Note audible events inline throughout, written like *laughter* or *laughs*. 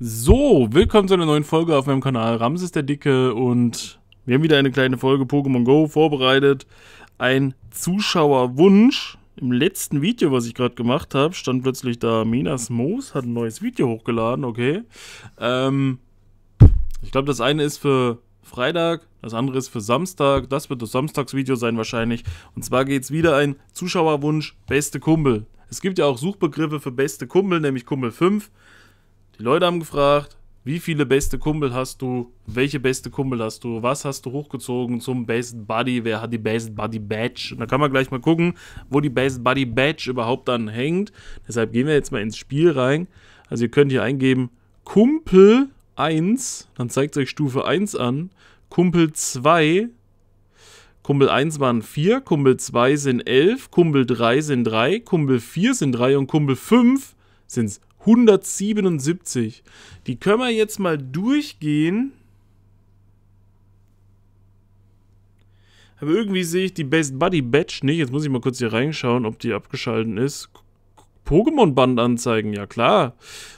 So, willkommen zu einer neuen Folge auf meinem Kanal Ramses der Dicke und wir haben wieder eine kleine Folge Pokémon Go vorbereitet. Ein Zuschauerwunsch. Im letzten Video, was ich gerade gemacht habe, stand plötzlich da Minas Moos hat ein neues Video hochgeladen, okay. Ähm, ich glaube, das eine ist für Freitag, das andere ist für Samstag. Das wird das Samstagsvideo sein wahrscheinlich. Und zwar geht es wieder ein Zuschauerwunsch, beste Kumpel. Es gibt ja auch Suchbegriffe für beste Kumpel, nämlich Kumpel 5. Die Leute haben gefragt, wie viele beste Kumpel hast du? Welche beste Kumpel hast du? Was hast du hochgezogen zum Best Buddy? Wer hat die Best Buddy Badge? Und da kann man gleich mal gucken, wo die Best Buddy Badge überhaupt dann hängt. Deshalb gehen wir jetzt mal ins Spiel rein. Also ihr könnt hier eingeben Kumpel 1, dann zeigt es euch Stufe 1 an. Kumpel 2, Kumpel 1 waren 4, Kumpel 2 sind 11, Kumpel 3 sind 3, Kumpel 4 sind 3 und Kumpel 5 sind 177. Die können wir jetzt mal durchgehen. Aber irgendwie sehe ich die Best Buddy Batch nicht. Jetzt muss ich mal kurz hier reinschauen, ob die abgeschalten ist. Pokémon-Band anzeigen, ja klar.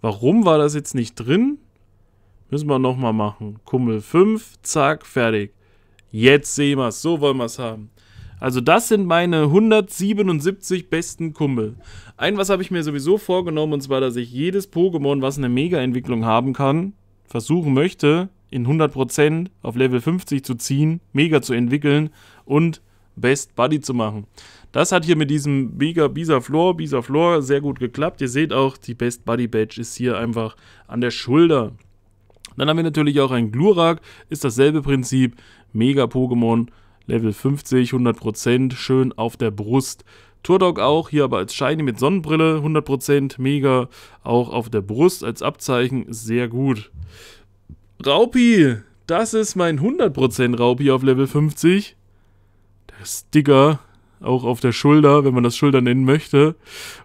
Warum war das jetzt nicht drin? Müssen wir nochmal machen. Kummel 5, zack, fertig. Jetzt sehen wir es. So wollen wir es haben. Also das sind meine 177 besten Kumpel. Ein was habe ich mir sowieso vorgenommen, und zwar, dass ich jedes Pokémon, was eine Mega-Entwicklung haben kann, versuchen möchte, in 100% auf Level 50 zu ziehen, Mega zu entwickeln und Best Buddy zu machen. Das hat hier mit diesem Mega Bisa Floor, Bisa Floor sehr gut geklappt. Ihr seht auch, die Best Buddy Badge ist hier einfach an der Schulter. Dann haben wir natürlich auch ein Glurak, ist dasselbe Prinzip, Mega Pokémon Level 50, 100%, schön auf der Brust. Turdog auch, hier aber als Shiny mit Sonnenbrille, 100%, mega. Auch auf der Brust als Abzeichen, sehr gut. Raupi, das ist mein 100% Raupi auf Level 50. Der Sticker auch auf der Schulter, wenn man das Schulter nennen möchte.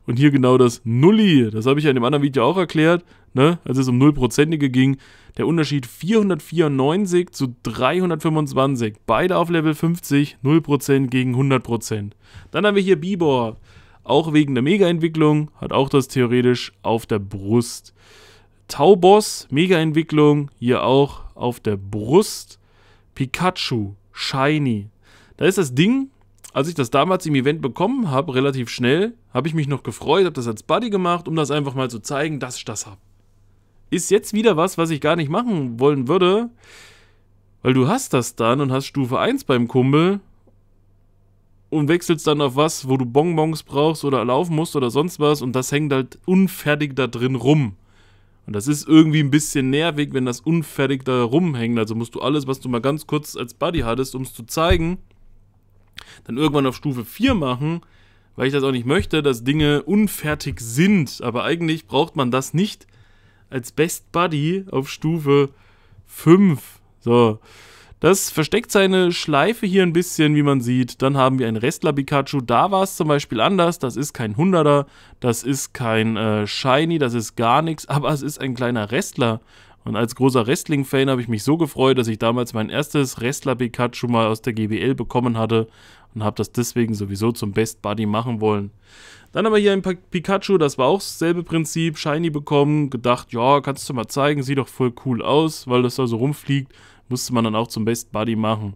Und hier genau das Nulli, das habe ich ja in dem anderen Video auch erklärt, ne, als es um Nullprozentige ging. Der Unterschied 494 zu 325, beide auf Level 50, 0% gegen 100%. Dann haben wir hier Bibor, auch wegen der Mega-Entwicklung, hat auch das theoretisch auf der Brust. Tauboss, Mega-Entwicklung, hier auch auf der Brust. Pikachu, Shiny. Da ist das Ding, als ich das damals im Event bekommen habe, relativ schnell, habe ich mich noch gefreut, habe das als Buddy gemacht, um das einfach mal zu zeigen, dass ich das habe. Ist jetzt wieder was, was ich gar nicht machen wollen würde, weil du hast das dann und hast Stufe 1 beim Kumpel und wechselst dann auf was, wo du Bonbons brauchst oder laufen musst oder sonst was und das hängt halt unfertig da drin rum. Und das ist irgendwie ein bisschen nervig, wenn das unfertig da rumhängt. Also musst du alles, was du mal ganz kurz als Buddy hattest, um es zu zeigen, dann irgendwann auf Stufe 4 machen, weil ich das auch nicht möchte, dass Dinge unfertig sind. Aber eigentlich braucht man das nicht als Best Buddy auf Stufe 5. So. Das versteckt seine Schleife hier ein bisschen, wie man sieht. Dann haben wir ein Restler-Pikachu. Da war es zum Beispiel anders. Das ist kein Hunderter, das ist kein äh, Shiny, das ist gar nichts. Aber es ist ein kleiner Restler. Und als großer Wrestling-Fan habe ich mich so gefreut, dass ich damals mein erstes Wrestler-Pikachu mal aus der GBL bekommen hatte und habe das deswegen sowieso zum Best Buddy machen wollen. Dann haben wir hier ein Pikachu, das war auch dasselbe Prinzip, Shiny bekommen, gedacht, ja, kannst du mal zeigen, sieht doch voll cool aus, weil das da so rumfliegt, musste man dann auch zum Best Buddy machen.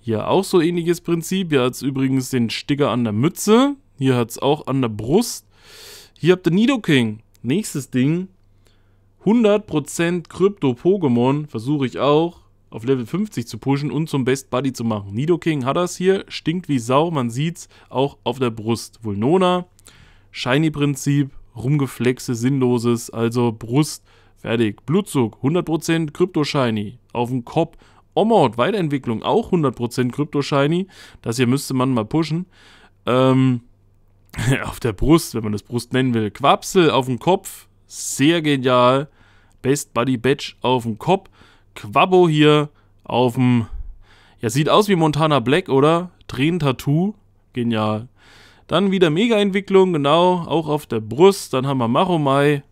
Hier auch so ähnliches Prinzip, hier hat es übrigens den Sticker an der Mütze, hier hat es auch an der Brust. Hier habt ihr Nidoking. Nächstes Ding, 100% Krypto-Pokémon versuche ich auch auf Level 50 zu pushen und zum Best Buddy zu machen. Nidoking hat das hier, stinkt wie Sau, man sieht's auch auf der Brust. Vulnona, Shiny-Prinzip, rumgeflexe, sinnloses, also Brust, fertig. Blutzug, 100% Krypto-Shiny, auf dem Kopf. Omod, Weiterentwicklung, auch 100% Krypto-Shiny, das hier müsste man mal pushen. Ähm, *laughs* auf der Brust, wenn man das Brust nennen will. Quapsel auf dem Kopf, sehr genial. Best Buddy Badge auf dem Kopf. Quabbo hier auf dem. Ja, sieht aus wie Montana Black, oder? Tränen-Tattoo. Genial. Dann wieder Mega-Entwicklung, genau, auch auf der Brust. Dann haben wir Maromai.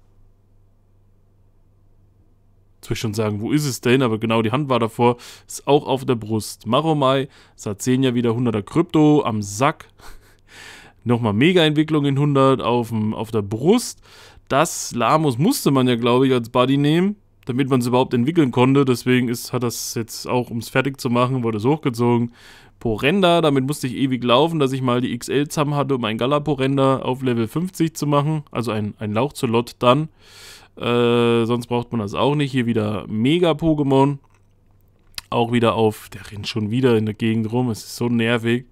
Jetzt will ich schon sagen, wo ist es denn? Aber genau, die Hand war davor. Ist auch auf der Brust. Maromai. Sazenia wieder 100er Krypto am Sack. *laughs* Nochmal Mega-Entwicklung in 100 auf, dem, auf der Brust das Lamus musste man ja, glaube ich, als Buddy nehmen, damit man es überhaupt entwickeln konnte. Deswegen ist, hat das jetzt auch, um es fertig zu machen, wurde es hochgezogen. Porenda, damit musste ich ewig laufen, dass ich mal die XL zusammen hatte, um ein Galaporenda auf Level 50 zu machen. Also ein, ein Lauchzolot dann. Äh, sonst braucht man das auch nicht. Hier wieder Mega-Pokémon. Auch wieder auf. Der rennt schon wieder in der Gegend rum. Es ist so nervig.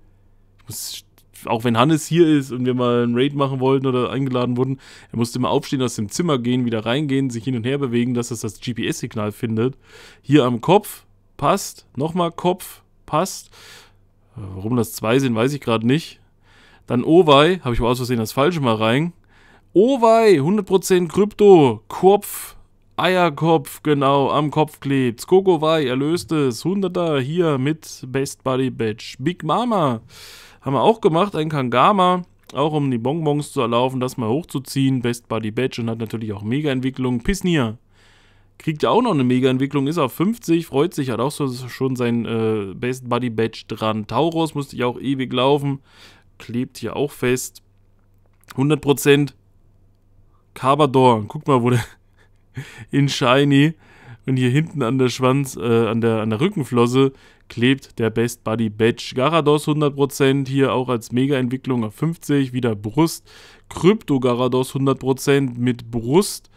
Ich muss auch wenn Hannes hier ist und wir mal einen Raid machen wollten oder eingeladen wurden, er musste immer aufstehen, aus dem Zimmer gehen, wieder reingehen, sich hin und her bewegen, dass es das GPS-Signal findet. Hier am Kopf passt, nochmal Kopf passt. Warum das zwei sind, weiß ich gerade nicht. Dann Owei, habe ich mal aus Versehen das Falsche mal rein. Owei, 100% Krypto, Kopf, Eierkopf, genau, am Kopf klebt. erlöst es, 100er, hier mit Best Buddy Badge. Big Mama, haben wir auch gemacht, ein Kangama, auch um die Bonbons zu erlaufen, das mal hochzuziehen. Best Buddy Badge und hat natürlich auch Mega-Entwicklung. Pisnier kriegt ja auch noch eine Mega-Entwicklung, ist auf 50, freut sich, hat auch so, schon sein äh, Best Buddy Badge dran. Tauros musste ich auch ewig laufen, klebt hier auch fest. 100% Carbador, guck mal, wo der *laughs* in Shiny und hier hinten an der Schwanz, äh, an, der, an der Rückenflosse klebt der Best Buddy Badge. Garados 100%, hier auch als Mega-Entwicklung auf 50, wieder Brust. Krypto Garados 100% mit Brust.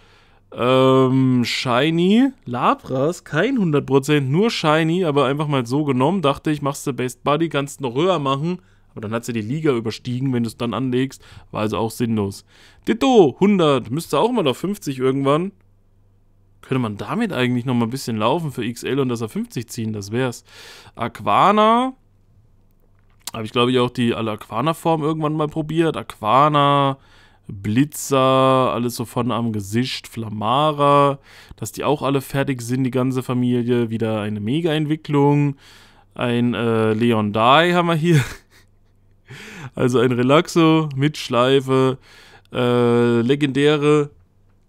Ähm, Shiny, Labras, kein 100%, nur Shiny, aber einfach mal so genommen. Dachte ich, machst du Best Buddy, kannst noch höher machen. Aber dann hat sie ja die Liga überstiegen, wenn du es dann anlegst. War also auch sinnlos. Ditto, 100, müsste auch mal auf 50 irgendwann. Könnte man damit eigentlich noch mal ein bisschen laufen für XL und dass er 50 ziehen, das wär's. Aquana. Habe ich, glaube ich, auch die alle Aquana-Form irgendwann mal probiert. Aquana, Blitzer, alles so von am Gesicht, Flamara, dass die auch alle fertig sind, die ganze Familie. Wieder eine Mega-Entwicklung. Ein äh, Leon Dai haben wir hier. *laughs* Also ein Relaxo mit Schleife, äh, legendäre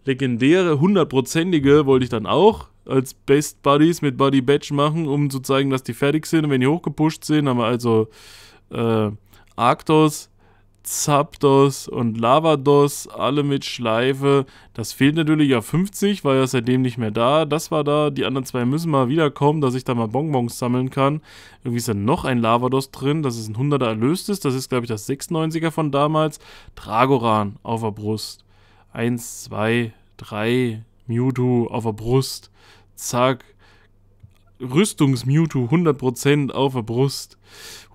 legendäre, hundertprozentige wollte ich dann auch als Best Buddies mit Buddy Badge machen, um zu zeigen, dass die fertig sind. Und wenn die hochgepusht sind, haben wir also äh, Arctos, Zapdos und Lavados, alle mit Schleife. Das fehlt natürlich ja 50, war ja seitdem nicht mehr da. Das war da. Die anderen zwei müssen mal wiederkommen, dass ich da mal Bonbons sammeln kann. Irgendwie ist da noch ein Lavados drin. Das ist ein 100er erlöstes. Das ist, glaube ich, das 96er von damals. Dragoran auf der Brust eins, zwei, drei, Mewtwo auf der Brust, zack, Rüstungs-Mewtwo 100% auf der Brust.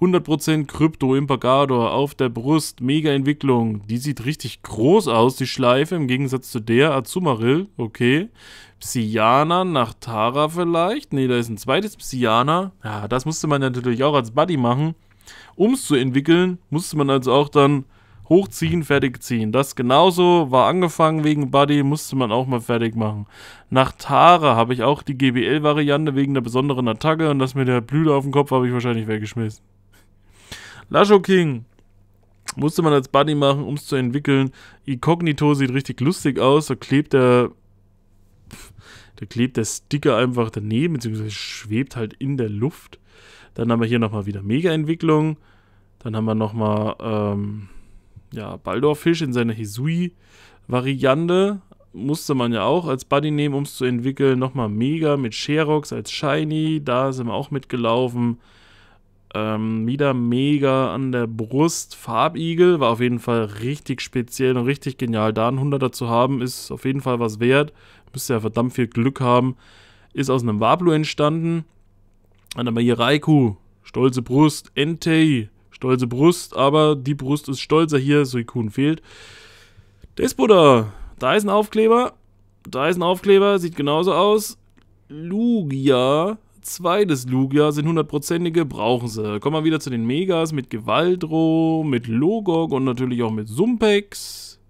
100% Krypto Impergador auf der Brust. Mega Entwicklung. Die sieht richtig groß aus, die Schleife, im Gegensatz zu der Azumarill. Okay. Psyana nach Tara vielleicht. Ne, da ist ein zweites Psyana. Ja, das musste man natürlich auch als Buddy machen. Um es zu entwickeln, musste man also auch dann Hochziehen, fertig ziehen. Das genauso war angefangen wegen Buddy, musste man auch mal fertig machen. Nach Tara habe ich auch die GBL-Variante wegen der besonderen Attacke und das mit der Blüte auf dem Kopf habe ich wahrscheinlich weggeschmissen. Lasho King musste man als Buddy machen, um es zu entwickeln. Incognito sieht richtig lustig aus, da klebt der da klebt der Sticker einfach daneben, beziehungsweise schwebt halt in der Luft. Dann haben wir hier nochmal wieder Mega-Entwicklung. Dann haben wir nochmal ähm, ja, Baldorfisch in seiner Hisui-Variante. Musste man ja auch als Buddy nehmen, um es zu entwickeln. Nochmal Mega mit Sherox als Shiny. Da sind wir auch mitgelaufen. Ähm, wieder Mega an der Brust. Farbigel war auf jeden Fall richtig speziell und richtig genial. Da einen 100er zu haben, ist auf jeden Fall was wert. Müsste ja verdammt viel Glück haben. Ist aus einem Wablu entstanden. Dann haben wir hier Raikou. stolze Brust, Entei, Stolze Brust, aber die Brust ist stolzer hier, Suikun fehlt. Despoda, da ist ein Aufkleber. Da ist ein Aufkleber, sieht genauso aus. Lugia, zweites Lugia sind hundertprozentige, brauchen sie. Kommen wir wieder zu den Megas mit Gewaldro, mit Logok und natürlich auch mit Sumpex.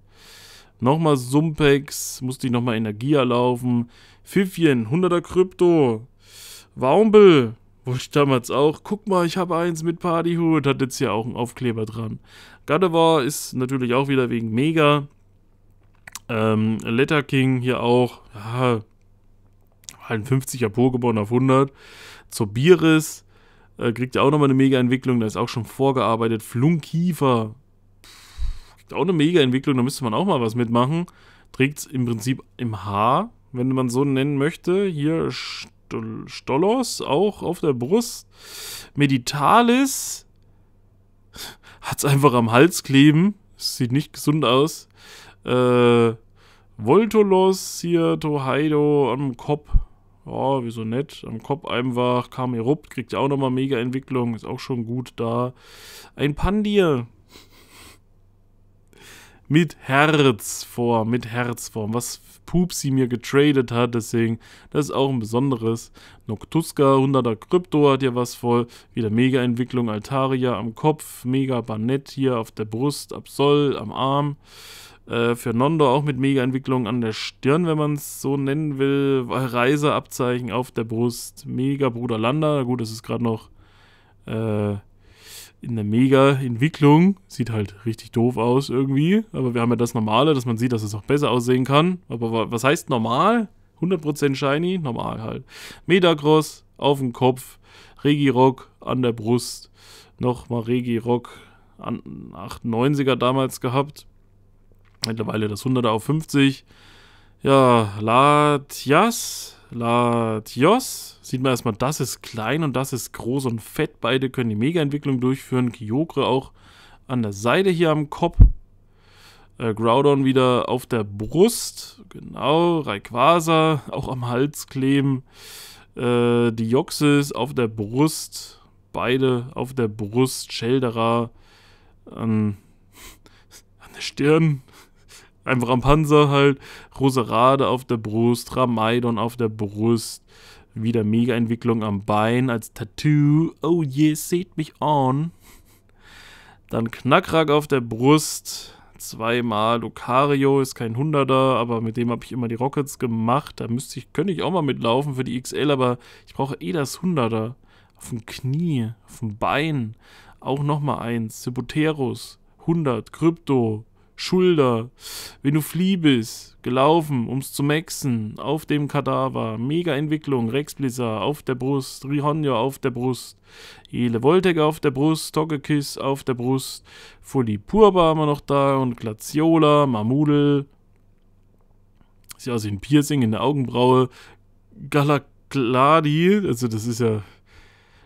Nochmal Sumpex, musste ich nochmal Energia laufen. Pfiffchen, 100er Krypto. Waumbel, wo ich damals auch, guck mal, ich habe eins mit Partyhut, hat jetzt hier auch einen Aufkleber dran. Gardevoir ist natürlich auch wieder wegen Mega. Ähm, Letter King hier auch, ja, halt ein 50er Pokémon auf 100. Zobiris äh, kriegt ja auch nochmal eine Mega-Entwicklung, da ist auch schon vorgearbeitet. Flunkiefer kriegt auch eine Mega-Entwicklung, da müsste man auch mal was mitmachen. Trägt es im Prinzip im Haar, wenn man so nennen möchte. Hier Stol Stolos auch auf der Brust. Meditalis hat es einfach am Hals kleben. Sieht nicht gesund aus. Äh, Voltolos hier, Tohaido am Kopf. Ja, wieso nett? Am Kopf einfach. Kamerupt kriegt ja auch nochmal mega Entwicklung. Ist auch schon gut da. Ein Pandir mit Herzform, mit Herzform, was Pupsi mir getradet hat, deswegen, das ist auch ein besonderes. Noctuska, 100er Krypto hat hier was voll, wieder Mega-Entwicklung, Altaria am Kopf, Mega-Banett hier auf der Brust, Absol am Arm. Äh, für Nondo auch mit Mega-Entwicklung an der Stirn, wenn man es so nennen will. Reiseabzeichen auf der Brust. Mega Bruder Landa. Gut, das ist gerade noch äh, in der Mega-Entwicklung. Sieht halt richtig doof aus irgendwie. Aber wir haben ja das Normale, dass man sieht, dass es auch besser aussehen kann. Aber was heißt normal? 100% shiny? Normal halt. Metacross auf dem Kopf, Regirock an der Brust. Nochmal Regirock an 98er damals gehabt. Mittlerweile das 100er auf 50. Ja, Latias Latios. Sieht man erstmal, das ist klein und das ist groß und fett. Beide können die Mega-Entwicklung durchführen. Kyogre auch an der Seite hier am Kopf. Äh, Groudon wieder auf der Brust. Genau. Rayquaza auch am Hals kleben. Äh, Dioxys auf der Brust. Beide auf der Brust. Sheldera an, *laughs* an der Stirn. Einfach am Panzer halt, Roserade auf der Brust, Ramaidon auf der Brust, wieder Mega-Entwicklung am Bein als Tattoo. Oh yeah, seht mich on. Dann Knackrack auf der Brust, zweimal Lucario, ist kein Hunderter, aber mit dem habe ich immer die Rockets gemacht. Da müsste ich, könnte ich auch mal mitlaufen für die XL, aber ich brauche eh das Hunderter. Auf dem Knie, auf dem Bein, auch nochmal eins. Ciboterus, 100, Krypto, Schulter, wenn du flieh bist, gelaufen, um's zu maxen, auf dem Kadaver, Mega-Entwicklung, Rex Blizzard auf der Brust, Rihonja auf der Brust, Ele Voltec auf der Brust, Togekiss auf der Brust, Fully Purba haben noch da und Glaciola, Mamudel, sieht aus also wie ein Piercing in der Augenbraue, Galakladi, also das ist ja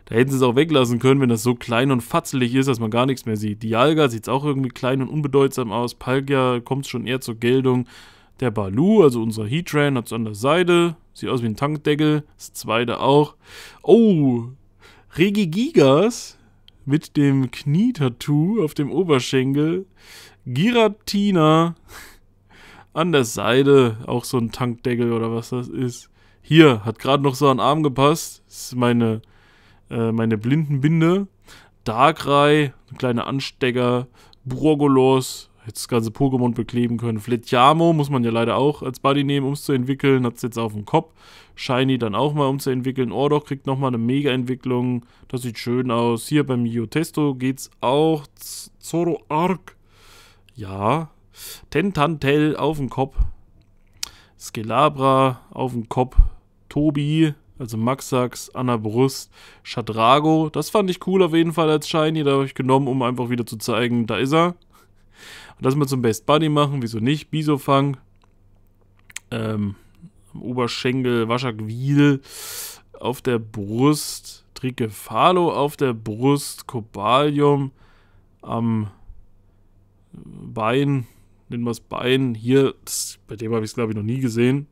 da hätten sie es auch weglassen können, wenn das so klein und fatzelig ist, dass man gar nichts mehr sieht. Dialga sieht es auch irgendwie klein und unbedeutsam aus. Palgia kommt schon eher zur Geltung. Der Balu, also unser Heatran, hat es an der Seite. Sieht aus wie ein Tankdeckel. Das zweite auch. Oh, Regigigas mit dem Knietattoo auf dem Oberschenkel. Giratina an der Seite. Auch so ein Tankdeckel oder was das ist. Hier, hat gerade noch so an den Arm gepasst. Das ist meine äh, meine Blindenbinde, Darkrai, ein kleiner Anstecker, Burgolos, jetzt das ganze Pokémon bekleben können. Fletiamo muss man ja leider auch als Buddy nehmen, um es zu entwickeln. Hat es jetzt auf dem Kopf. Shiny dann auch mal, um zu entwickeln. Ordoch kriegt nochmal eine Mega-Entwicklung. Das sieht schön aus. Hier beim geht es auch. Zoroark. Ja. Tentantel auf dem Kopf. Skelabra auf dem Kopf. Tobi also Maxax, Anna Brust, Shadrago. Das fand ich cool auf jeden Fall als Shiny. Da habe ich genommen, um einfach wieder zu zeigen, da ist er. Und das mal zum Best Buddy machen, wieso nicht? Bisofang. Ähm, am Oberschenkel, Waschakwiel auf der Brust, Trikephalo auf der Brust, Cobalium am Bein, nennen wir es Bein. Hier, das, bei dem habe ich es glaube ich noch nie gesehen,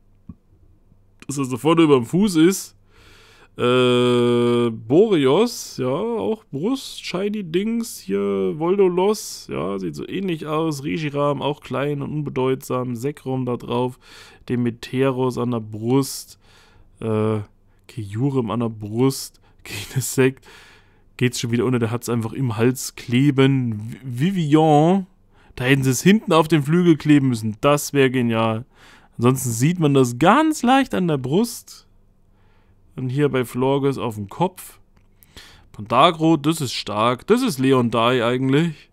dass er sofort über dem Fuß ist. Äh, Boreos, ja, auch Brust, Shiny Dings, hier Voldolos, ja, sieht so ähnlich aus. Regiram, auch klein und unbedeutsam. Sekrom da drauf, Demeteros an der Brust, äh, Kejurim an der Brust, Genesekt. *laughs* Geht's schon wieder ohne, der hat's einfach im Hals kleben. Vivian, da hätten sie es hinten auf den Flügel kleben müssen, das wäre genial. Ansonsten sieht man das ganz leicht an der Brust. Dann hier bei Florges auf dem Kopf. Pandagro, das ist stark. Das ist Leon Dai eigentlich.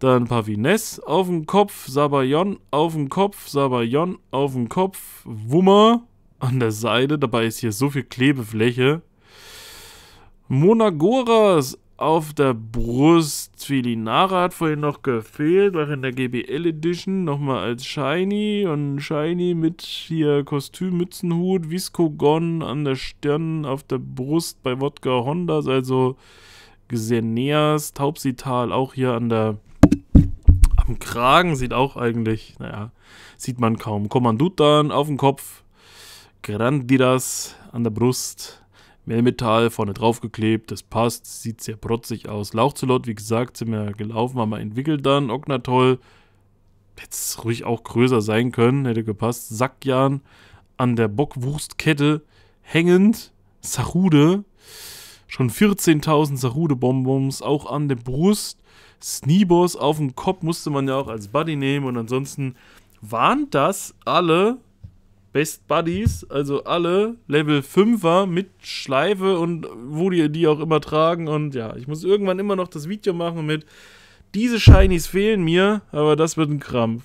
Dann Pavines auf dem Kopf, Sabayon auf dem Kopf, Sabayon auf dem Kopf, Wummer an der Seite. Dabei ist hier so viel Klebefläche. Monagoras auf der Brust. Zwillinara hat vorhin noch gefehlt, war in der GBL Edition nochmal als Shiny und Shiny mit hier Kostüm, Mützenhut, Viscogon an der Stirn, auf der Brust bei Wodka Hondas, also Xeneas, Taubsital auch hier an der am Kragen sieht auch eigentlich, naja, sieht man kaum. Kommandutan auf dem Kopf, Grandiras an der Brust, Melmetall vorne draufgeklebt, das passt, sieht sehr protzig aus. Lauchzelot, wie gesagt, sind wir gelaufen, haben wir entwickelt dann. Ognatoll, hätte es ruhig auch größer sein können, hätte gepasst. Sackjan an der Bockwurstkette hängend. Sarude, schon 14.000 Sarude-Bonbons auch an der Brust. Sneeboss auf dem Kopf musste man ja auch als Buddy nehmen und ansonsten waren das alle Best Buddies, also alle Level 5er mit Schleife und wo die die auch immer tragen. Und ja, ich muss irgendwann immer noch das Video machen mit, diese Shinies fehlen mir, aber das wird ein Krampf.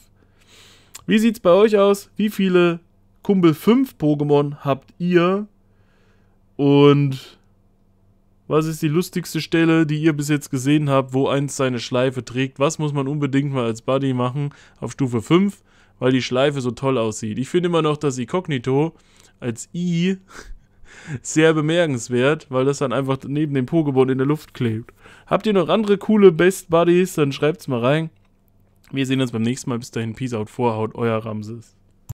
Wie sieht's bei euch aus? Wie viele Kumpel 5 Pokémon habt ihr? Und was ist die lustigste Stelle, die ihr bis jetzt gesehen habt, wo eins seine Schleife trägt? Was muss man unbedingt mal als Buddy machen auf Stufe 5? weil die Schleife so toll aussieht. Ich finde immer noch das Inkognito als I *laughs* sehr bemerkenswert, weil das dann einfach neben dem Pokémon in der Luft klebt. Habt ihr noch andere coole Best Buddies, dann schreibt's mal rein. Wir sehen uns beim nächsten Mal. Bis dahin, Peace out, Vorhaut, euer Ramses.